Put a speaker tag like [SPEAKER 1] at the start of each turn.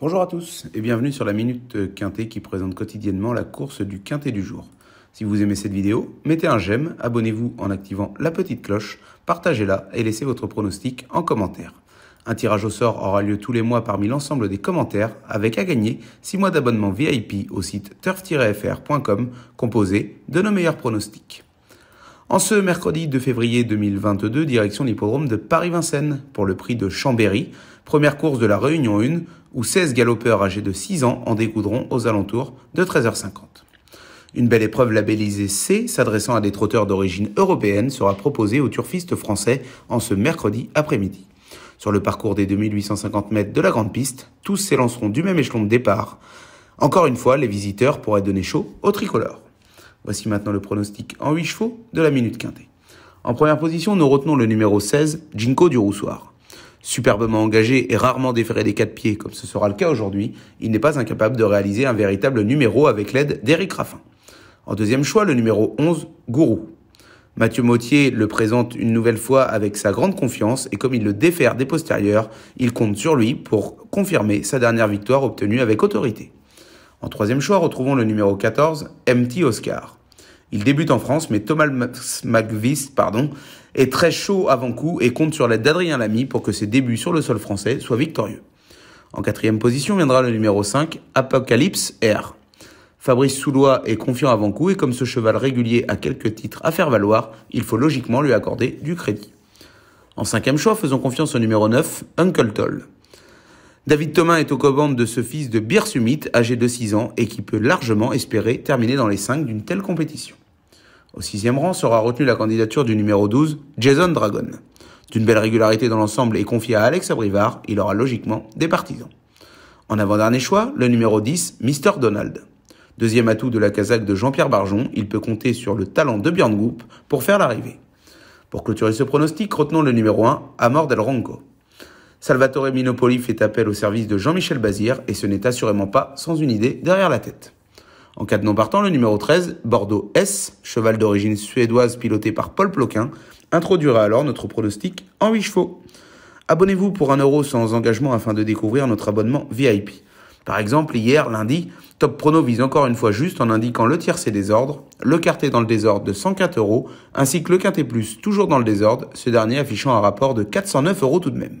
[SPEAKER 1] Bonjour à tous et bienvenue sur la Minute Quintet qui présente quotidiennement la course du Quintet du jour. Si vous aimez cette vidéo, mettez un j'aime, abonnez-vous en activant la petite cloche, partagez-la et laissez votre pronostic en commentaire. Un tirage au sort aura lieu tous les mois parmi l'ensemble des commentaires avec à gagner 6 mois d'abonnement VIP au site turf-fr.com composé de nos meilleurs pronostics. En ce mercredi 2 février 2022, direction l'hippodrome de Paris-Vincennes pour le prix de Chambéry. Première course de la Réunion 1, où 16 galopeurs âgés de 6 ans en découdront aux alentours de 13h50. Une belle épreuve labellisée C, s'adressant à des trotteurs d'origine européenne, sera proposée aux turfistes français en ce mercredi après-midi. Sur le parcours des 2850 mètres de la grande piste, tous s'élanceront du même échelon de départ. Encore une fois, les visiteurs pourraient donner chaud aux tricolores. Voici maintenant le pronostic en 8 chevaux de la minute quintée. En première position, nous retenons le numéro 16, Jinko du Roussoir superbement engagé et rarement déféré des quatre pieds, comme ce sera le cas aujourd'hui, il n'est pas incapable de réaliser un véritable numéro avec l'aide d'Eric Raffin. En deuxième choix, le numéro 11, Gourou. Mathieu Mottier le présente une nouvelle fois avec sa grande confiance et comme il le défère des postérieurs, il compte sur lui pour confirmer sa dernière victoire obtenue avec autorité. En troisième choix, retrouvons le numéro 14, MT Oscar. Il débute en France, mais Thomas McVist pardon, est très chaud avant coup et compte sur l'aide d'Adrien Lamy pour que ses débuts sur le sol français soient victorieux. En quatrième position viendra le numéro 5, Apocalypse R. Fabrice Soulois est confiant avant coup et comme ce cheval régulier a quelques titres à faire valoir, il faut logiquement lui accorder du crédit. En cinquième choix, faisons confiance au numéro 9, Uncle Toll. David Thomas est aux commandes de ce fils de Birsumit, âgé de 6 ans, et qui peut largement espérer terminer dans les 5 d'une telle compétition. Au sixième rang sera retenue la candidature du numéro 12, Jason Dragon. D'une belle régularité dans l'ensemble et confié à Alex Abrivard, il aura logiquement des partisans. En avant-dernier choix, le numéro 10, Mr. Donald. Deuxième atout de la casaque de Jean-Pierre Barjon, il peut compter sur le talent de Björn Group pour faire l'arrivée. Pour clôturer ce pronostic, retenons le numéro 1, Amor Del Ronco. Salvatore Minopoli fait appel au service de Jean-Michel Bazir et ce n'est assurément pas sans une idée derrière la tête. En cas de non partant, le numéro 13, Bordeaux S, cheval d'origine suédoise piloté par Paul Ploquin, introduira alors notre pronostic en 8 chevaux. Abonnez-vous pour un euro sans engagement afin de découvrir notre abonnement VIP. Par exemple, hier, lundi, Top Prono vise encore une fois juste en indiquant le tiercé des ordres, le quartet dans le désordre de 104 euros, ainsi que le quintet plus toujours dans le désordre, ce dernier affichant un rapport de 409 euros tout de même.